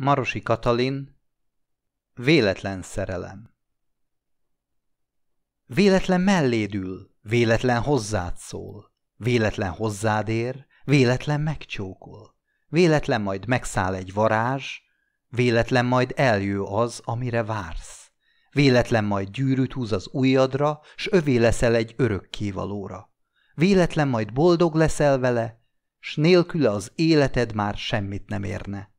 Marosi Katalin Véletlen szerelem Véletlen mellédül, véletlen hozzád szól, véletlen hozzád ér, véletlen megcsókol, véletlen majd megszáll egy varázs, véletlen majd eljő az, amire vársz, véletlen majd gyűrűt húz az ujjadra, s övé leszel egy örökkévalóra, véletlen majd boldog leszel vele, s nélküle az életed már semmit nem érne